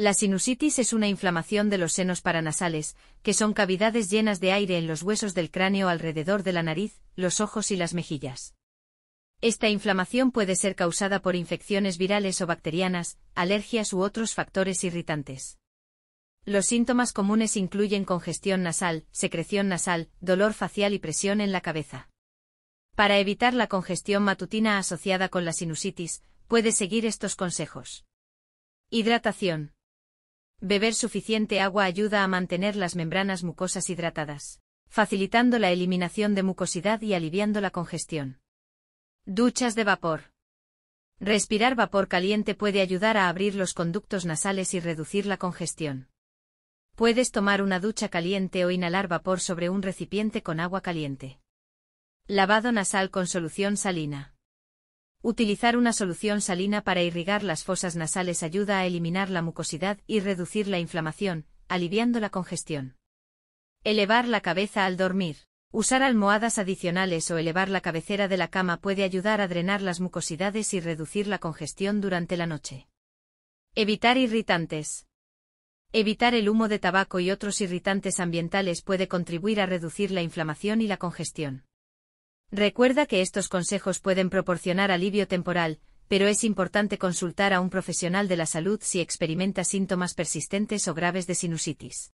La sinusitis es una inflamación de los senos paranasales, que son cavidades llenas de aire en los huesos del cráneo alrededor de la nariz, los ojos y las mejillas. Esta inflamación puede ser causada por infecciones virales o bacterianas, alergias u otros factores irritantes. Los síntomas comunes incluyen congestión nasal, secreción nasal, dolor facial y presión en la cabeza. Para evitar la congestión matutina asociada con la sinusitis, puede seguir estos consejos. Hidratación. Beber suficiente agua ayuda a mantener las membranas mucosas hidratadas, facilitando la eliminación de mucosidad y aliviando la congestión. Duchas de vapor. Respirar vapor caliente puede ayudar a abrir los conductos nasales y reducir la congestión. Puedes tomar una ducha caliente o inhalar vapor sobre un recipiente con agua caliente. Lavado nasal con solución salina. Utilizar una solución salina para irrigar las fosas nasales ayuda a eliminar la mucosidad y reducir la inflamación, aliviando la congestión. Elevar la cabeza al dormir. Usar almohadas adicionales o elevar la cabecera de la cama puede ayudar a drenar las mucosidades y reducir la congestión durante la noche. Evitar irritantes. Evitar el humo de tabaco y otros irritantes ambientales puede contribuir a reducir la inflamación y la congestión. Recuerda que estos consejos pueden proporcionar alivio temporal, pero es importante consultar a un profesional de la salud si experimenta síntomas persistentes o graves de sinusitis.